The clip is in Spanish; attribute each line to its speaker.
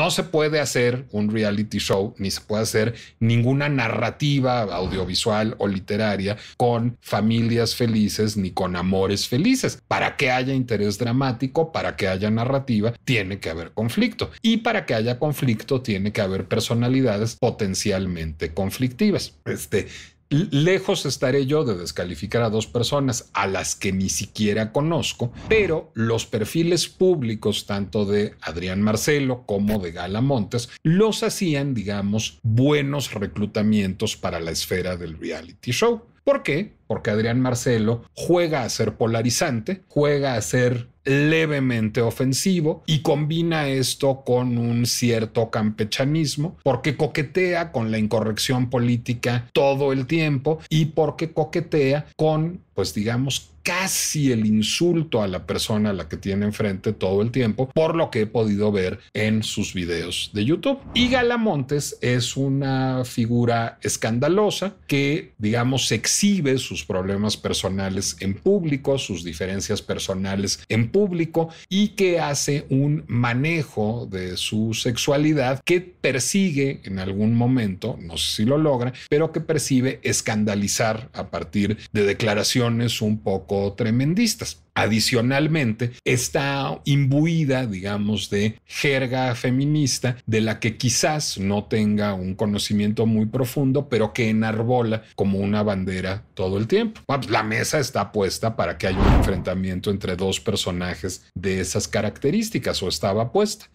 Speaker 1: No se puede hacer un reality show, ni se puede hacer ninguna narrativa audiovisual o literaria con familias felices ni con amores felices. Para que haya interés dramático, para que haya narrativa, tiene que haber conflicto. Y para que haya conflicto, tiene que haber personalidades potencialmente conflictivas. Este, Lejos estaré yo de descalificar a dos personas a las que ni siquiera conozco, pero los perfiles públicos tanto de Adrián Marcelo como de Gala Montes los hacían, digamos, buenos reclutamientos para la esfera del reality show. ¿Por qué? Porque Adrián Marcelo juega a ser polarizante, juega a ser levemente ofensivo y combina esto con un cierto campechanismo porque coquetea con la incorrección política todo el tiempo y porque coquetea con, pues digamos, casi el insulto a la persona a la que tiene enfrente todo el tiempo, por lo que he podido ver en sus videos de YouTube. Y Galamontes es una figura escandalosa que, digamos, exhibe sus problemas personales en público, sus diferencias personales en público público y que hace un manejo de su sexualidad que persigue en algún momento, no sé si lo logra, pero que percibe escandalizar a partir de declaraciones un poco tremendistas. Adicionalmente, está imbuida, digamos, de jerga feminista de la que quizás no tenga un conocimiento muy profundo, pero que enarbola como una bandera todo el tiempo. La mesa está puesta para que haya un enfrentamiento entre dos personajes de esas características o estaba puesta.